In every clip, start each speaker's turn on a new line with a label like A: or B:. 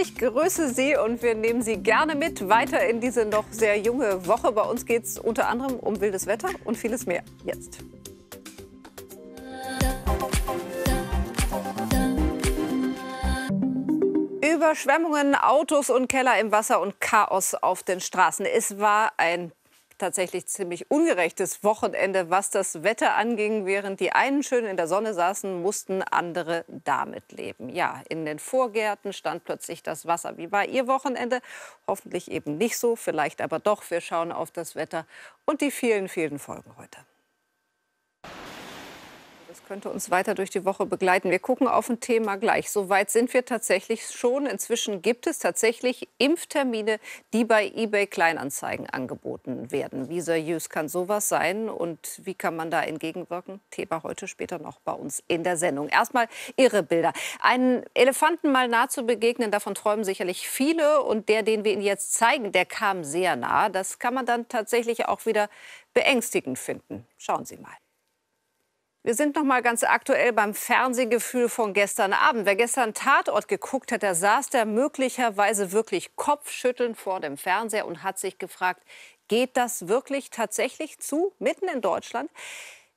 A: Ich grüße Sie und wir nehmen Sie gerne mit weiter in diese noch sehr junge Woche. Bei uns geht es unter anderem um wildes Wetter und vieles mehr. Jetzt. Überschwemmungen, Autos und Keller im Wasser und Chaos auf den Straßen. Es war ein tatsächlich ziemlich ungerechtes Wochenende, was das Wetter anging. Während die einen schön in der Sonne saßen, mussten andere damit leben. Ja, in den Vorgärten stand plötzlich das Wasser. Wie war Ihr Wochenende? Hoffentlich eben nicht so, vielleicht aber doch. Wir schauen auf das Wetter und die vielen, vielen Folgen heute. Das könnte uns weiter durch die Woche begleiten. Wir gucken auf ein Thema gleich. Soweit sind wir tatsächlich schon. Inzwischen gibt es tatsächlich Impftermine, die bei eBay Kleinanzeigen angeboten werden. Wie seriös kann sowas sein und wie kann man da entgegenwirken? Thema heute später noch bei uns in der Sendung. Erstmal irre Bilder. Einen Elefanten mal nah zu begegnen, davon träumen sicherlich viele. Und der, den wir Ihnen jetzt zeigen, der kam sehr nah. Das kann man dann tatsächlich auch wieder beängstigend finden. Schauen Sie mal. Wir sind noch mal ganz aktuell beim Fernsehgefühl von gestern Abend. Wer gestern Tatort geguckt hat, der saß da möglicherweise wirklich kopfschüttelnd vor dem Fernseher und hat sich gefragt, geht das wirklich tatsächlich zu, mitten in Deutschland?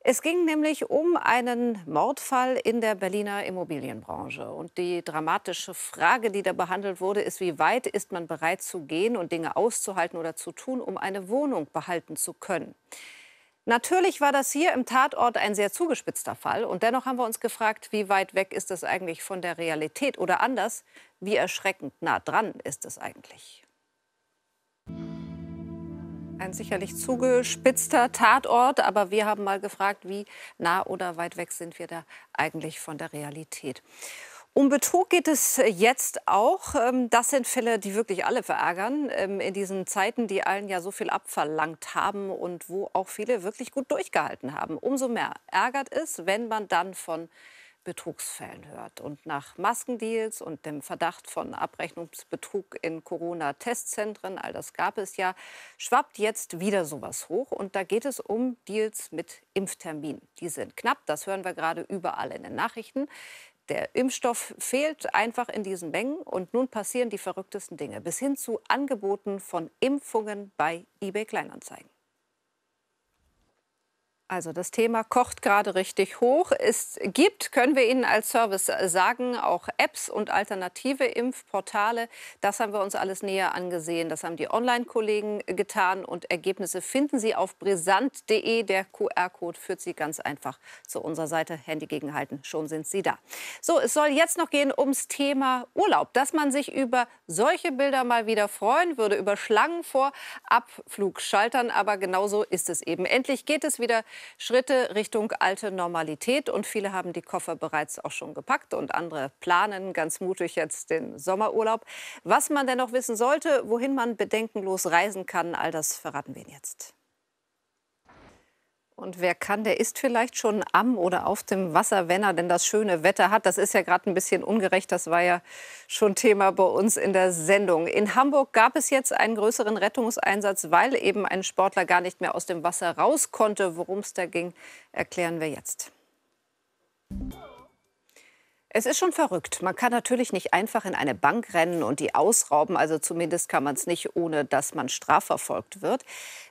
A: Es ging nämlich um einen Mordfall in der Berliner Immobilienbranche. Und die dramatische Frage, die da behandelt wurde, ist, wie weit ist man bereit zu gehen und Dinge auszuhalten oder zu tun, um eine Wohnung behalten zu können. Natürlich war das hier im Tatort ein sehr zugespitzter Fall. Und dennoch haben wir uns gefragt, wie weit weg ist das eigentlich von der Realität? Oder anders, wie erschreckend nah dran ist es eigentlich? Ein sicherlich zugespitzter Tatort, aber wir haben mal gefragt, wie nah oder weit weg sind wir da eigentlich von der Realität. Um Betrug geht es äh, jetzt auch. Ähm, das sind Fälle, die wirklich alle verärgern. Ähm, in diesen Zeiten, die allen ja so viel abverlangt haben und wo auch viele wirklich gut durchgehalten haben. Umso mehr ärgert es, wenn man dann von Betrugsfällen hört. Und nach Maskendeals und dem Verdacht von Abrechnungsbetrug in Corona-Testzentren, all das gab es ja, schwappt jetzt wieder sowas hoch. Und da geht es um Deals mit Impfterminen. Die sind knapp, das hören wir gerade überall in den Nachrichten. Der Impfstoff fehlt einfach in diesen Mengen und nun passieren die verrücktesten Dinge, bis hin zu Angeboten von Impfungen bei eBay Kleinanzeigen. Also das Thema kocht gerade richtig hoch. Es gibt, können wir Ihnen als Service äh, sagen, auch Apps und alternative Impfportale. Das haben wir uns alles näher angesehen. Das haben die Online-Kollegen äh, getan und Ergebnisse finden Sie auf brisant.de. Der QR-Code führt Sie ganz einfach zu unserer Seite. Handy gegenhalten, schon sind Sie da. So, es soll jetzt noch gehen ums Thema Urlaub. Dass man sich über solche Bilder mal wieder freuen würde, über Schlangen vor Abflugschaltern. Aber genau so ist es eben. Endlich geht es wieder Schritte Richtung alte Normalität. Und viele haben die Koffer bereits auch schon gepackt und andere planen ganz mutig jetzt den Sommerurlaub. Was man dennoch wissen sollte, wohin man bedenkenlos reisen kann, all das verraten wir Ihnen jetzt. Und wer kann, der ist vielleicht schon am oder auf dem Wasser, wenn er denn das schöne Wetter hat. Das ist ja gerade ein bisschen ungerecht. Das war ja schon Thema bei uns in der Sendung. In Hamburg gab es jetzt einen größeren Rettungseinsatz, weil eben ein Sportler gar nicht mehr aus dem Wasser raus konnte. Worum es da ging, erklären wir jetzt. Es ist schon verrückt. Man kann natürlich nicht einfach in eine Bank rennen und die ausrauben. Also zumindest kann man es nicht, ohne dass man strafverfolgt wird.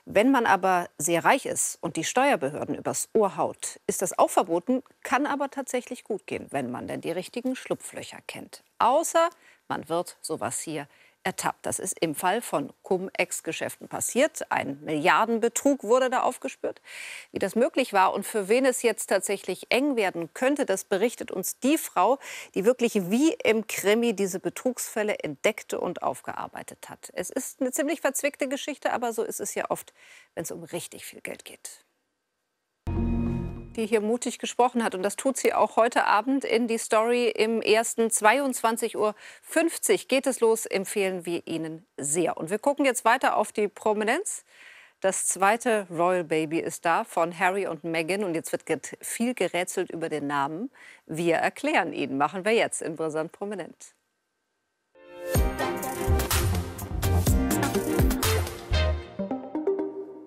A: Wenn man aber sehr reich ist und die Steuerbehörden übers Ohr haut, ist das auch verboten, kann aber tatsächlich gut gehen, wenn man denn die richtigen Schlupflöcher kennt. Außer man wird sowas hier ertappt. Das ist im Fall von Cum-Ex-Geschäften passiert. Ein Milliardenbetrug wurde da aufgespürt. Wie das möglich war und für wen es jetzt tatsächlich eng werden könnte, das berichtet uns die Frau, die wirklich wie im Krimi diese Betrugsfälle entdeckte und aufgearbeitet hat. Es ist eine ziemlich verzwickte Geschichte, aber so ist es ja oft, wenn es um richtig viel Geld geht die hier mutig gesprochen hat. Und das tut sie auch heute Abend in die Story im ersten 22.50 Uhr geht es los, empfehlen wir Ihnen sehr. Und wir gucken jetzt weiter auf die Prominenz. Das zweite Royal Baby ist da von Harry und Meghan und jetzt wird viel gerätselt über den Namen. Wir erklären ihn, machen wir jetzt in Brisant Prominent.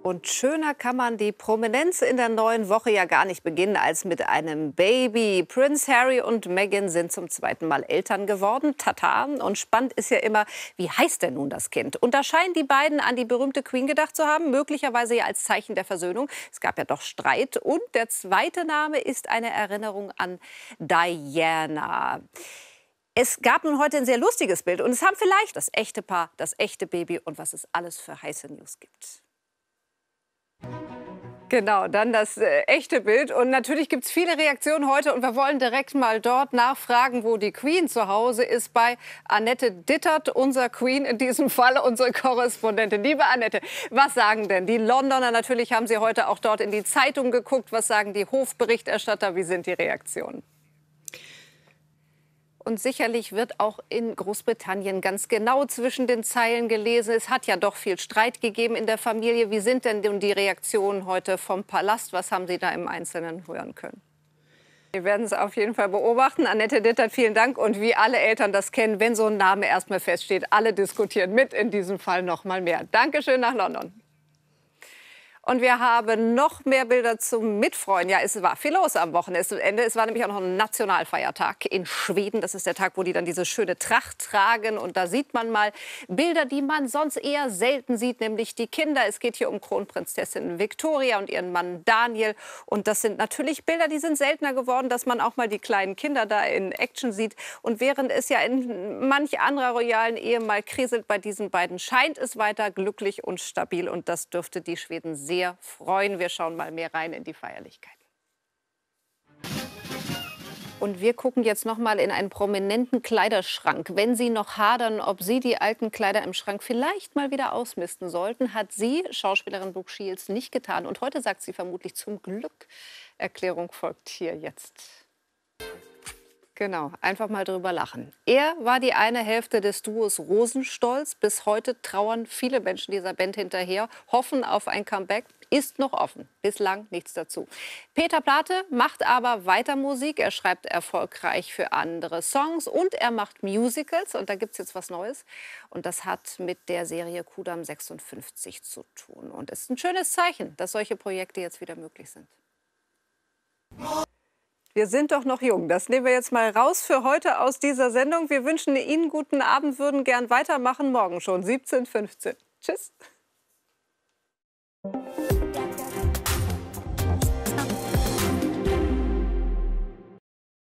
A: Und schöner kann man die Prominenz in der neuen Woche ja gar nicht beginnen als mit einem Baby. Prince Harry und Meghan sind zum zweiten Mal Eltern geworden. Tata. Und spannend ist ja immer, wie heißt denn nun das Kind? Und da scheinen die beiden an die berühmte Queen gedacht zu haben, möglicherweise ja als Zeichen der Versöhnung. Es gab ja doch Streit. Und der zweite Name ist eine Erinnerung an Diana. Es gab nun heute ein sehr lustiges Bild und es haben vielleicht das echte Paar, das echte Baby und was es alles für heiße News gibt. Genau, dann das äh, echte Bild. Und natürlich gibt es viele Reaktionen heute. Und wir wollen direkt mal dort nachfragen, wo die Queen zu Hause ist, bei Annette Dittert, unser Queen in diesem Fall, unsere Korrespondentin. Liebe Annette, was sagen denn die Londoner? Natürlich haben Sie heute auch dort in die Zeitung geguckt. Was sagen die Hofberichterstatter? Wie sind die Reaktionen? und sicherlich wird auch in Großbritannien ganz genau zwischen den Zeilen gelesen. Es hat ja doch viel Streit gegeben in der Familie. Wie sind denn die Reaktionen heute vom Palast? Was haben Sie da im Einzelnen hören können? Wir werden es auf jeden Fall beobachten. Annette Dittert, vielen Dank. Und wie alle Eltern das kennen, wenn so ein Name erstmal feststeht, alle diskutieren mit, in diesem Fall noch mal mehr. Dankeschön nach London. Und wir haben noch mehr Bilder zum Mitfreuen. Ja, es war viel los am Wochenende. Es war nämlich auch noch ein Nationalfeiertag in Schweden. Das ist der Tag, wo die dann diese schöne Tracht tragen. Und da sieht man mal Bilder, die man sonst eher selten sieht, nämlich die Kinder. Es geht hier um Kronprinzessin Victoria und ihren Mann Daniel. Und das sind natürlich Bilder, die sind seltener geworden, dass man auch mal die kleinen Kinder da in Action sieht. Und während es ja in manch anderer royalen Ehe mal kriselt, bei diesen beiden scheint es weiter glücklich und stabil. Und das dürfte die Schweden sehr sehr freuen. Wir schauen mal mehr rein in die Feierlichkeiten. Und wir gucken jetzt noch mal in einen prominenten Kleiderschrank. Wenn Sie noch hadern, ob Sie die alten Kleider im Schrank vielleicht mal wieder ausmisten sollten, hat sie, Schauspielerin Brooke Shields, nicht getan. Und heute sagt sie vermutlich zum Glück, Erklärung folgt hier jetzt. Genau, einfach mal drüber lachen. Er war die eine Hälfte des Duos Rosenstolz. Bis heute trauern viele Menschen dieser Band hinterher, hoffen auf ein Comeback. Ist noch offen. Bislang nichts dazu. Peter Plate macht aber weiter Musik. Er schreibt erfolgreich für andere Songs und er macht Musicals. Und da gibt es jetzt was Neues. Und das hat mit der Serie Kudam 56 zu tun. Und es ist ein schönes Zeichen, dass solche Projekte jetzt wieder möglich sind. Wir sind doch noch jung. Das nehmen wir jetzt mal raus für heute aus dieser Sendung. Wir wünschen Ihnen guten Abend, würden gern weitermachen. Morgen schon 17.15 Tschüss.